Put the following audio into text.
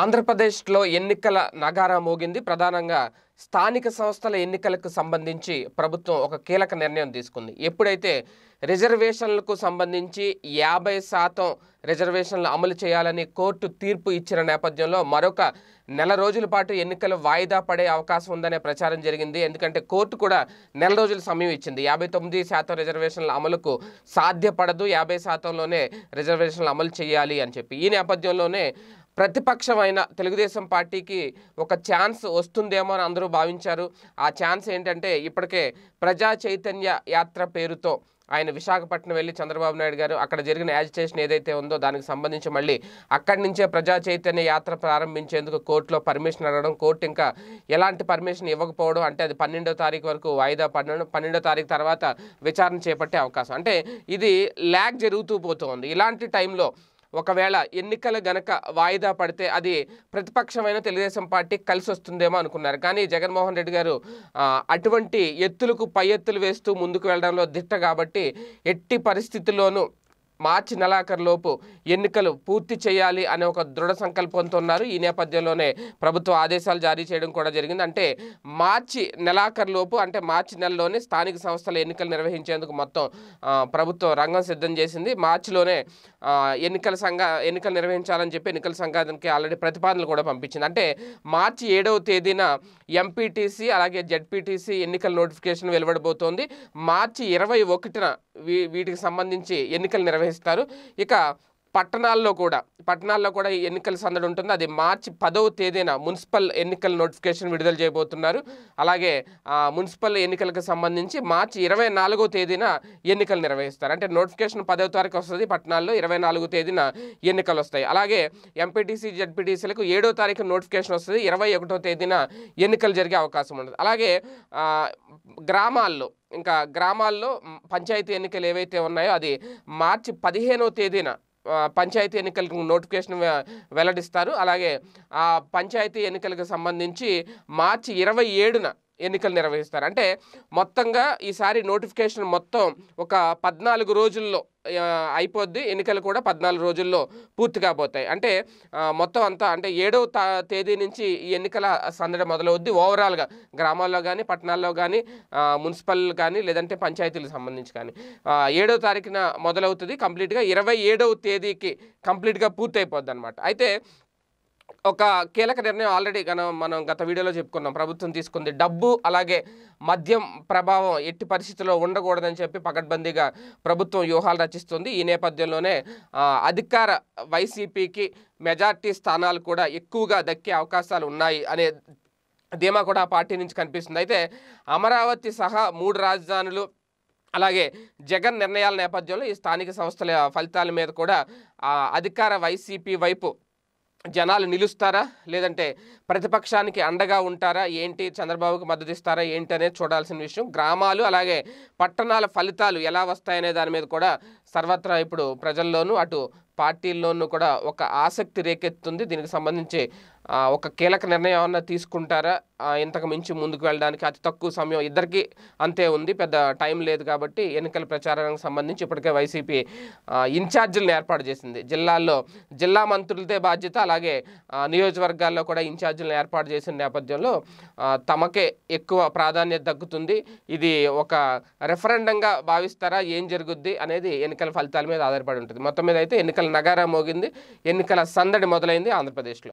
ఆంధ్రప్రదేశ్లో ఎన్నికల నగారం మోగింది ప్రధానంగా స్థానిక సంస్థల ఎన్నికలకు సంబంధించి ప్రభుత్వం ఒక కీలక నిర్ణయం తీసుకుంది ఎప్పుడైతే రిజర్వేషన్లకు సంబంధించి యాభై శాతం రిజర్వేషన్లు అమలు చేయాలని కోర్టు తీర్పు ఇచ్చిన నేపథ్యంలో మరొక నెల రోజుల పాటు ఎన్నికలు వాయిదా పడే అవకాశం ఉందనే ప్రచారం జరిగింది ఎందుకంటే కోర్టు కూడా నెల రోజుల సమయం ఇచ్చింది యాభై తొమ్మిది శాతం రిజర్వేషన్ల అమలుకు సాధ్యపడదు యాభై శాతంలోనే రిజర్వేషన్లు అమలు చేయాలి అని చెప్పి ఈ నేపథ్యంలోనే ప్రతిపక్షమైన తెలుగుదేశం పార్టీకి ఒక ఛాన్స్ వస్తుందేమో అని అందరూ భావించారు ఆ ఛాన్స్ ఏంటంటే ఇప్పటికే ప్రజా చైతన్య యాత్ర పేరుతో ఆయన విశాఖపట్నం వెళ్ళి చంద్రబాబు నాయుడు గారు అక్కడ జరిగిన యాజిటేషన్ ఏదైతే ఉందో దానికి సంబంధించి మళ్ళీ అక్కడి నుంచే ప్రజా చైతన్య యాత్ర ప్రారంభించేందుకు కోర్టులో పర్మిషన్ అడగడం కోర్టు ఇంకా ఎలాంటి పర్మిషన్ ఇవ్వకపోవడం అంటే అది పన్నెండో తారీఖు వరకు వాయిదా పడడం పన్నెండో తారీఖు తర్వాత విచారణ చేపట్టే అవకాశం అంటే ఇది ల్యాగ్ జరుగుతూ పోతుంది ఇలాంటి టైంలో ఒకవేళ ఎన్నికలు గనక వాయిదా పడితే అది ప్రతిపక్షమైన తెలుగుదేశం పార్టీ కలిసి వస్తుందేమో అనుకున్నారు కానీ జగన్మోహన్ రెడ్డి గారు అటువంటి ఎత్తులకు పై ఎత్తులు వేస్తూ ముందుకు వెళ్ళడంలో దిట్ట కాబట్టి ఎట్టి పరిస్థితుల్లోనూ మార్చి నెలాఖరులోపు ఎన్నికలు పూర్తి చేయాలి అనే ఒక దృఢ సంకల్పంతో ఉన్నారు ఈ నేపథ్యంలోనే ప్రభుత్వ ఆదేశాలు జారీ చేయడం కూడా జరిగింది అంటే మార్చి నెలాఖరులోపు అంటే మార్చి నెలలోనే స్థానిక సంస్థల ఎన్నికలు నిర్వహించేందుకు మొత్తం ప్రభుత్వం రంగం సిద్ధం చేసింది మార్చిలోనే ఎన్నికల సంఘ ఎన్నికలు నిర్వహించాలని చెప్పి ఎన్నికల సంఘానికి ఆల్రెడీ ప్రతిపాదనలు కూడా పంపించింది అంటే మార్చి ఏడవ తేదీన ఎంపీటీసీ అలాగే జడ్పీటీసీ ఎన్నికల నోటిఫికేషన్ వెలువడబోతోంది మార్చి ఇరవై ఒకటిన వీటికి సంబంధించి ఎన్నికలు నిర్వహించారు నిర్వహిస్తారు ఇక పట్టణాల్లో కూడా పట్టణాల్లో కూడా ఎన్నికల సందడి ఉంటుంది అది మార్చి పదవ తేదీన మున్సిపల్ ఎన్నికల నోటిఫికేషన్ విడుదల చేయబోతున్నారు అలాగే మున్సిపల్ ఎన్నికలకు సంబంధించి మార్చి ఇరవై నాలుగో తేదీన ఎన్నికలు నిర్వహిస్తారు అంటే నోటిఫికేషన్ పదవ తారీఖు వస్తుంది పట్టణాల్లో ఇరవై నాలుగో తేదీన ఎన్నికలు వస్తాయి అలాగే ఎంపీటీసీ జడ్పీటీసీలకు ఏడో తారీఖు నోటిఫికేషన్ వస్తుంది ఇరవై ఒకటో తేదీన ఎన్నికలు జరిగే అవకాశం ఉంటుంది అలాగే గ్రామాల్లో ఇంకా గ్రామాల్లో పంచాయతీ ఎన్నికలు ఏవైతే ఉన్నాయో అది మార్చి పదిహేనవ తేదీన పంచాయతీ ఎన్నికలకు నోటిఫికేషన్ వెల్లడిస్తారు అలాగే ఆ పంచాయతీ ఎన్నికలకు సంబంధించి మార్చి ఇరవై ఏడున ఎన్నికలు నిర్వహిస్తారు అంటే మొత్తంగా ఈసారి నోటిఫికేషన్ మొత్తం ఒక పద్నాలుగు రోజుల్లో అయిపోద్ది ఎన్నికలు కూడా పద్నాలుగు రోజుల్లో పూర్తి కాబోతాయి అంటే మొత్తం అంతా అంటే ఏడవ తేదీ నుంచి ఈ ఎన్నికల సందడి మొదలవుద్ది ఓవరాల్గా గ్రామాల్లో కానీ పట్టణాల్లో కానీ మున్సిపల్ కానీ లేదంటే పంచాయతీలకు సంబంధించి కానీ ఏడవ తారీఖున మొదలవుతుంది కంప్లీట్గా ఇరవై ఏడవ తేదీకి కంప్లీట్గా పూర్తి అయిపోద్ది అనమాట అయితే ఒక కీలక నిర్ణయం ఆల్రెడీ మనం గత వీడియోలో చెప్పుకున్నాం ప్రభుత్వం తీసుకుంది డబ్బు అలాగే మద్యం ప్రభావం ఎట్టి పరిస్థితుల్లో ఉండకూడదని చెప్పి పకడ్బందీగా ప్రభుత్వం వ్యూహాలు రచిస్తుంది ఈ నేపథ్యంలోనే అధికార వైసీపీకి మెజార్టీ స్థానాలు కూడా ఎక్కువగా దక్కే అవకాశాలు ఉన్నాయి అనే ధీమా కూడా ఆ పార్టీ నుంచి కనిపిస్తుంది అయితే అమరావతి సహా మూడు రాజధానులు అలాగే జగన్ నిర్ణయాల నేపథ్యంలో ఈ స్థానిక సంస్థల ఫలితాల మీద కూడా అధికార వైసీపీ వైపు జనాలు నిలుస్తారా లేదంటే ప్రతిపక్షానికి అండగా ఉంటారా ఏంటి చంద్రబాబుకు మద్దతు ఇస్తారా ఏంటి అనేది చూడాల్సిన విషయం గ్రామాలు అలాగే పట్టణాల ఫలితాలు ఎలా వస్తాయనే దాని మీద కూడా సర్వత్రా ఇప్పుడు ప్రజల్లోనూ అటు పార్టీల్లోనూ కూడా ఒక ఆసక్తి రేకెత్తుంది దీనికి సంబంధించి ఒక కీలక నిర్ణయం ఏమన్నా తీసుకుంటారా ఇంతకు మించి ముందుకు వెళ్ళడానికి అతి తక్కువ సమయం ఇద్దరికీ అంతే ఉంది పెద్ద టైం లేదు కాబట్టి ఎన్నికల ప్రచారానికి సంబంధించి ఇప్పటికే వైసీపీ ఇన్ఛార్జీలను ఏర్పాటు చేసింది జిల్లాల్లో జిల్లా మంత్రులదే బాధ్యత అలాగే నియోజకవర్గాల్లో కూడా ఇన్ఛార్జీలను ఏర్పాటు చేసిన నేపథ్యంలో తమకే ఎక్కువ ప్రాధాన్యత దక్కుతుంది ఇది ఒక రెఫరెండంగా భావిస్తారా ఏం జరుగుద్ది అనేది ఎన్నికల ఫలితాల మీద ఆధారపడి ఉంటుంది మొత్తం మీద అయితే ఎన్నికల నగారా మోగింది ఎన్నికల సందడి మొదలైంది ఆంధ్రప్రదేశ్లో